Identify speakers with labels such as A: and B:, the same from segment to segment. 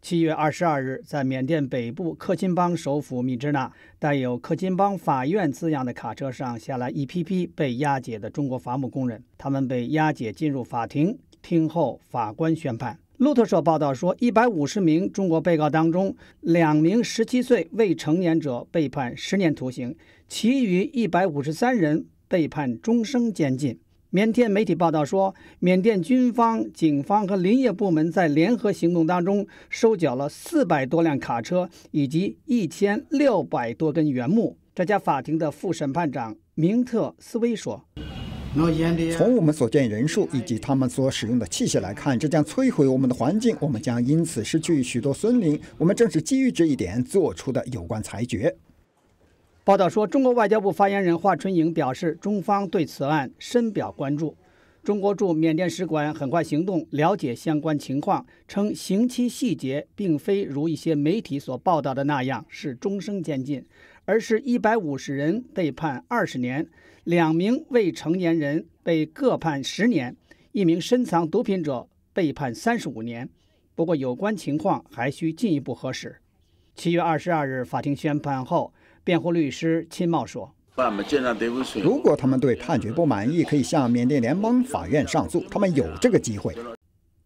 A: 七月二十二日，在缅甸北部克钦邦首府密支那，带有“克钦邦法院”字样的卡车上下来一批批被押解的中国伐木工人。他们被押解进入法庭，听候法官宣判。路透社报道说，一百五十名中国被告当中，两名十七岁未成年者被判十年徒刑，其余一百五十三人被判终生监禁。缅甸媒体报道说，缅甸军方、警方和林业部门在联合行动当中收缴了四百多辆卡车以及一千六百多根原木。这家法庭的副审判长明特斯威说：“从我
B: 们所见人数以及他们所使用的器械来看，这将摧毁我们的环境，我们将因此失
A: 去许多森林。我们正是基于这一点做出的有
B: 关裁决。”
A: 报道说，中国外交部发言人华春莹表示，中方对此案深表关注。中国驻缅甸使馆很快行动，了解相关情况，称刑期细节并非如一些媒体所报道的那样是终生监禁，而是一百五十人被判二十年，两名未成年人被各判十年，一名深藏毒品者被判三十五年。不过，有关情况还需进一步核实。七月二十二日，法庭宣判后，辩护律师秦茂说：“
B: 如果
A: 他们对判决不满意，可以向缅甸联
B: 邦法院上诉，他们有这个机会。”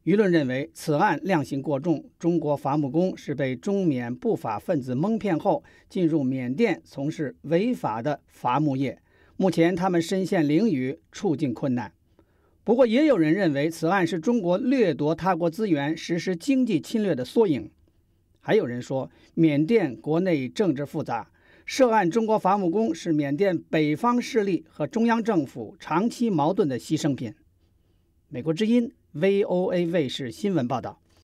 A: 舆论认为此案量刑过重，中国伐木工是被中缅不法分子蒙骗后进入缅甸从事违法的伐木业，目前他们身陷囹圄，处境困难。不过，也有人认为此案是中国掠夺他国资源、实施经济侵略的缩影。还有人说，缅甸国内政治复杂，涉案中国伐木工是缅甸北方势力和中央政府长期矛盾的牺牲品。美国之音 （VOA） 卫视新闻报道。